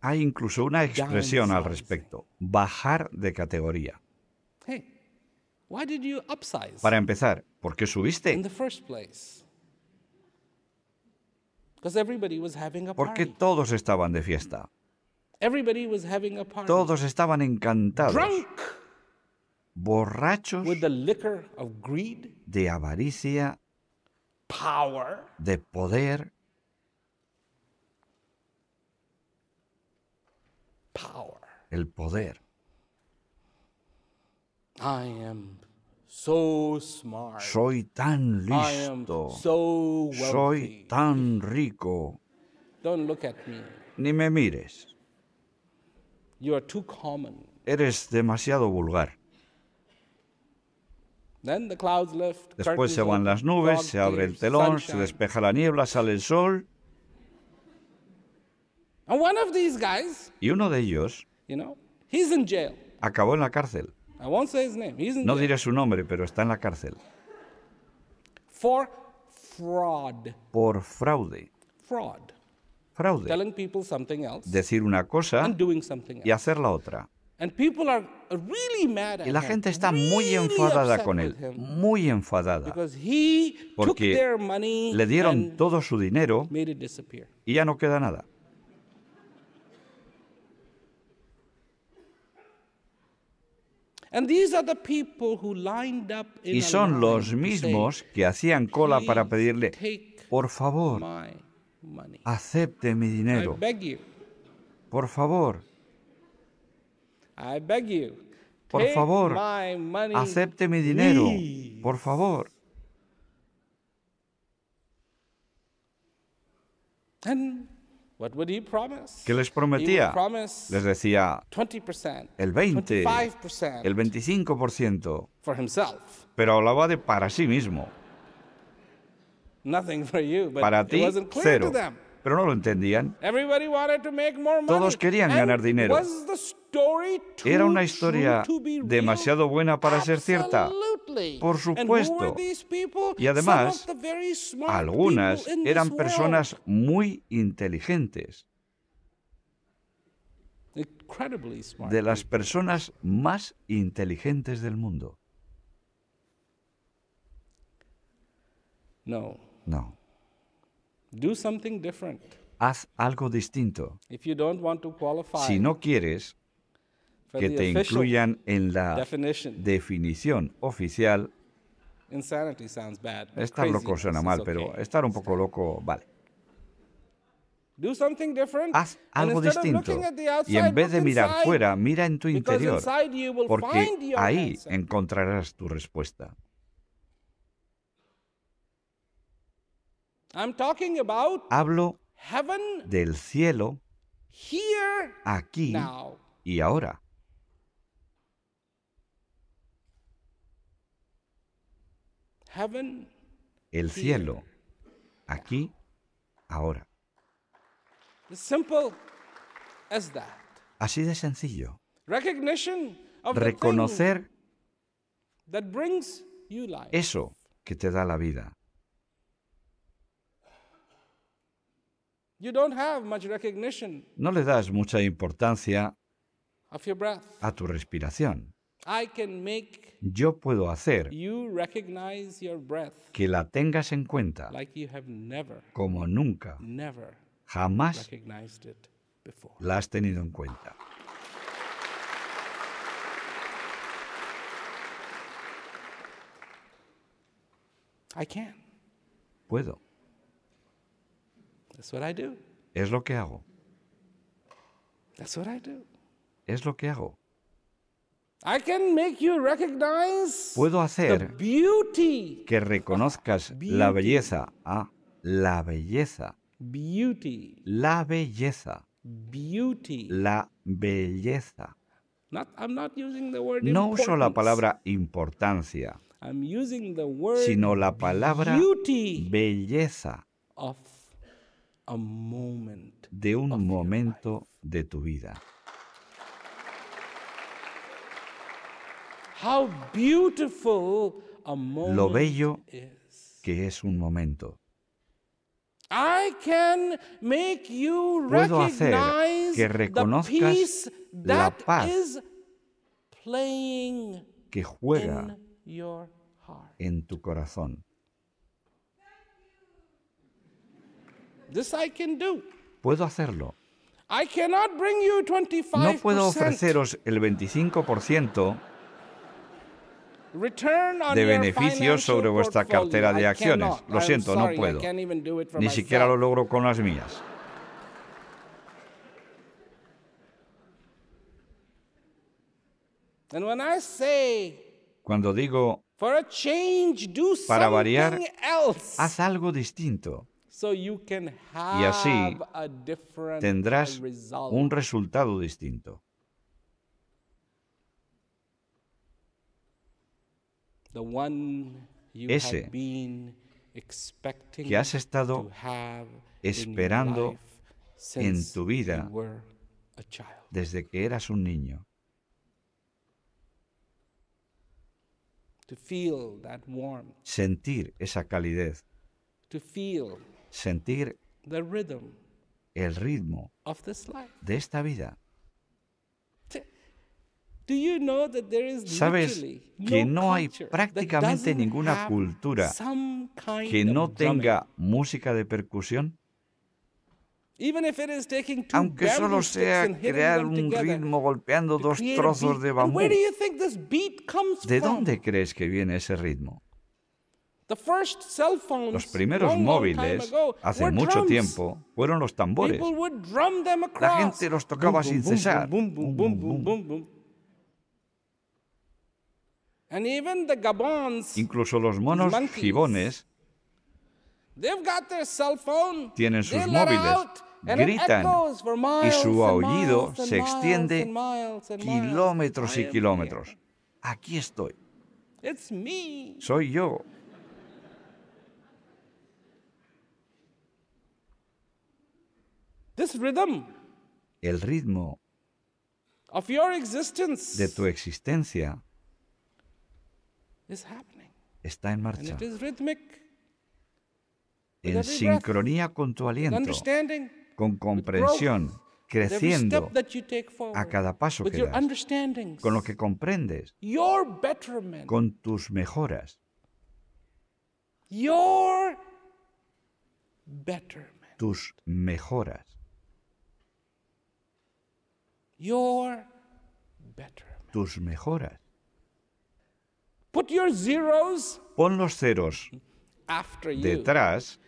Hay incluso una expresión al respecto, bajar de categoría. Para empezar, ¿por qué subiste? Porque todos estaban de fiesta. Todos estaban encantados. Borrachos de avaricia, de poder, el poder. Soy tan listo. Soy tan rico. Ni me mires. Eres demasiado vulgar. Después se van las nubes, se abre el telón, se despeja la niebla, sale el sol y uno de ellos acabó en la cárcel. no diré su nombre, pero está en la cárcel. Por fraude. Fraude. Decir una cosa y hacer la otra. y la gente está muy enfadada con él, muy enfadada, porque le dieron todo su dinero y ya no queda nada. Y son los mismos que hacían cola para pedirle, por favor, acepte mi dinero. Por favor, por favor, acepte mi dinero. Por favor. ¿Qué les prometía? Les decía el 20, el 25%, pero hablaba de para sí mismo. Para ti, cero. Pero no lo entendían. Todos querían ganar dinero. ¿Era una historia demasiado buena para ser cierta? Por supuesto. Y además, algunas eran personas muy inteligentes. De las personas más inteligentes del mundo. No. Haz algo distinto. Si no quieres que te incluyan en la definición oficial. Estar loco suena mal, pero estar un poco loco vale. Haz algo distinto y en vez de mirar fuera, mira en tu interior, porque ahí encontrarás tu respuesta. Hablo del cielo aquí y ahora. El cielo, aquí, ahora. Así de sencillo. Reconocer eso que te da la vida. No le das mucha importancia a tu respiración yo puedo hacer que la tengas en cuenta como nunca, jamás la has tenido en cuenta. Puedo. Es lo que hago. Es lo que hago. Puedo hacer que reconozcas la belleza. Ah, la belleza. La belleza. Beauty. La belleza. no uso la palabra importancia, sino la palabra belleza de un momento de tu vida. lo bello que es un momento. Puedo hacer que reconozcas la paz que juega en tu corazón. Puedo hacerlo. No puedo ofreceros el 25% de beneficios sobre vuestra cartera de acciones. Lo siento, no puedo. Ni siquiera lo logro con las mías. Cuando digo, para variar, haz algo distinto. Y así tendrás un resultado distinto. ese que has estado esperando en tu vida desde que eras un niño. Sentir esa calidez. Sentir el ritmo de esta vida. ¿Sabes que no hay prácticamente ninguna cultura que no tenga música de percusión? Aunque solo sea crear un ritmo golpeando dos trozos de bambú. ¿De dónde crees que viene ese ritmo? Los primeros móviles, hace mucho tiempo, fueron los tambores. La gente los tocaba sin cesar. Incluso los monos gibones tienen sus móviles, gritan y su aullido se extiende kilómetros y kilómetros. Aquí estoy. Soy yo. El ritmo de tu existencia Está en marcha. En sincronía con tu aliento, con comprensión, creciendo a cada paso que das, con lo que comprendes, con tus mejoras. Tus mejoras. Tus mejoras. Pon los ceros detrás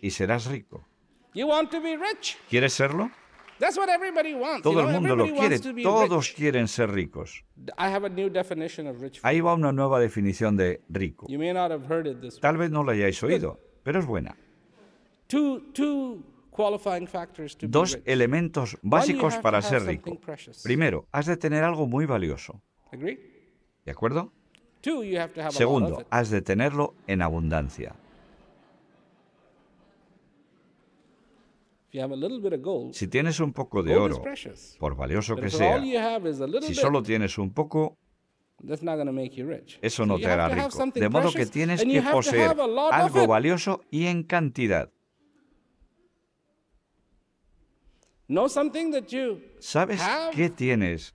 y serás rico. ¿Quieres serlo? Todo el mundo lo quiere. Todos quieren ser ricos. Ahí va una nueva definición de rico. Tal vez no la hayáis oído, pero es buena. Dos elementos básicos para ser rico. Primero, has de tener algo muy valioso. Agree? ¿De acuerdo? Segundo, has de tenerlo en abundancia. Si tienes un poco de oro, por valioso que sea, si solo tienes un poco, eso no te hará rico. De modo que tienes que poseer algo valioso y en cantidad. ¿Sabes qué tienes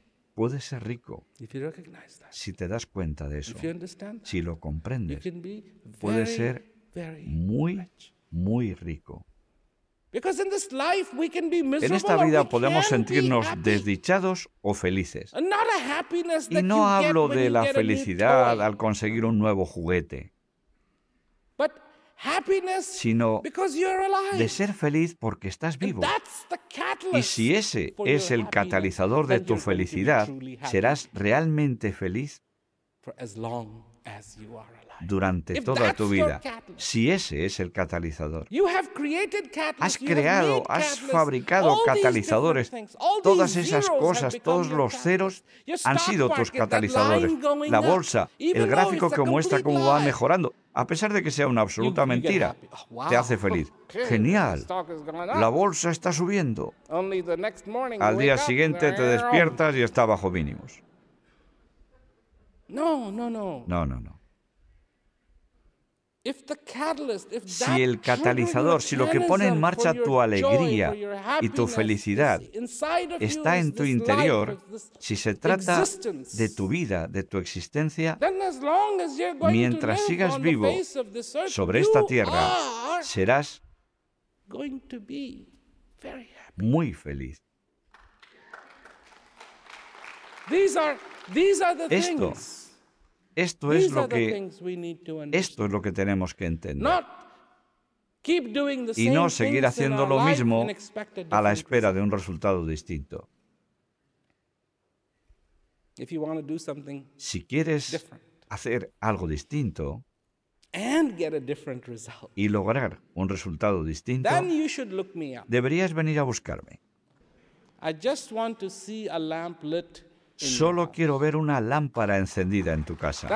Puede ser rico si te das cuenta de eso. Si lo comprendes, puede ser muy, muy rico. En esta vida podemos sentirnos desdichados o felices. Y no hablo de la felicidad al conseguir un nuevo juguete sino de ser feliz porque estás vivo. Y si ese es el catalizador de tu felicidad, serás realmente feliz durante toda tu vida, si ese es el catalizador. Has creado, has fabricado catalizadores, todas esas cosas, todos los ceros han sido tus catalizadores. La bolsa, el gráfico que muestra cómo va mejorando, a pesar de que sea una absoluta mentira, oh, te hace feliz. Genial, la bolsa está subiendo. Al día siguiente te despiertas y está bajo mínimos. No, no, no. No, no, no. Si el catalizador, si lo que pone en marcha tu alegría y tu felicidad está en tu interior, si se trata de tu vida, de tu existencia, mientras sigas vivo sobre esta tierra, serás muy feliz. Esto esto es lo que, esto es lo que tenemos que entender. Y no seguir haciendo lo mismo a la espera de un resultado distinto. Si quieres hacer algo distinto y lograr un resultado distinto, deberías venir a buscarme. Solo quiero ver una lámpara encendida en tu casa.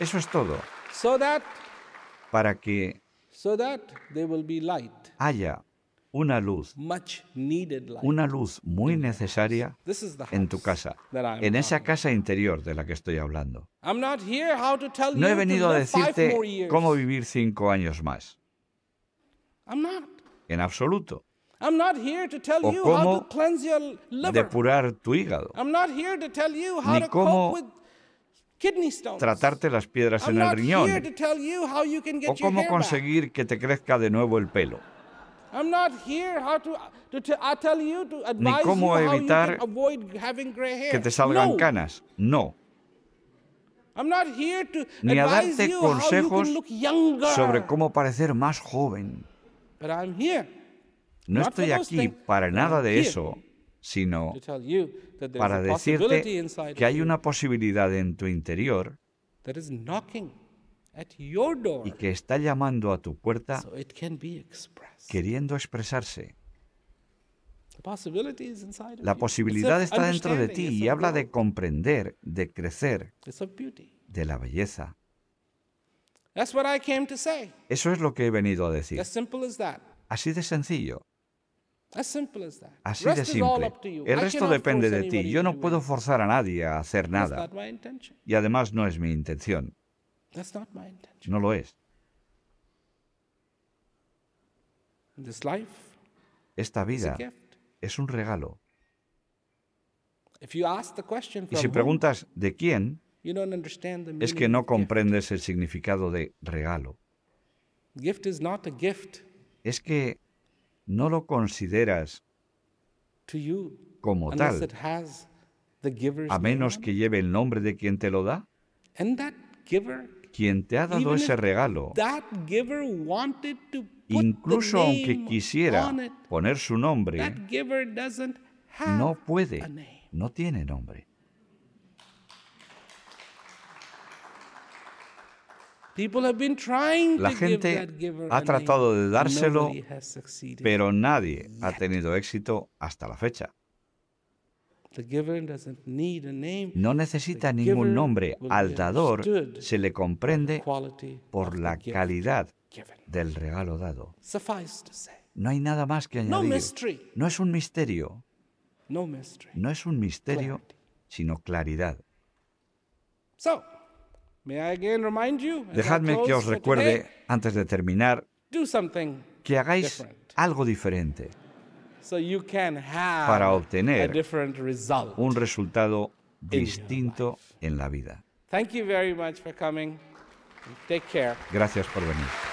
Eso es todo. Para que haya una luz, una luz muy necesaria en tu casa, en esa casa interior de la que estoy hablando. No he venido a decirte cómo vivir cinco años más. En absoluto. I'm not here to tell o you how to cleanse your depurar tu hígado, I'm not here to tell you how ni to cómo cope with kidney stones. tratarte las piedras I'm en el riñón, here to tell you how get o cómo conseguir que te crezca de nuevo el pelo, to, tell you ni cómo evitar que te salgan canas. No, I'm not here to Ni a darte consejos sobre cómo parecer más joven. But I'm here no estoy aquí para nada de eso, sino para decirte que hay una posibilidad en tu interior y que está llamando a tu puerta queriendo expresarse. La posibilidad está dentro de ti y habla de comprender, de crecer, de la belleza. Eso es lo que he venido a decir. Así de sencillo. Así de simple. El resto depende de ti. Yo no puedo forzar a nadie a hacer nada. Y además no es mi intención. No lo es. Esta vida es un regalo. Y si preguntas de quién, es que no comprendes el significado de regalo. Es que no lo consideras como tal, a menos que lleve el nombre de quien te lo da. Quien te ha dado ese regalo, incluso aunque quisiera poner su nombre, no puede, no tiene nombre. La gente ha tratado de dárselo, pero nadie ha tenido éxito hasta la fecha. No necesita ningún nombre. Al dador se le comprende por la calidad del regalo dado. No hay nada más que añadir. No es un misterio. No es un misterio, sino claridad. Dejadme que os recuerde, antes de terminar, que hagáis algo diferente para obtener un resultado distinto en la vida. Gracias por venir.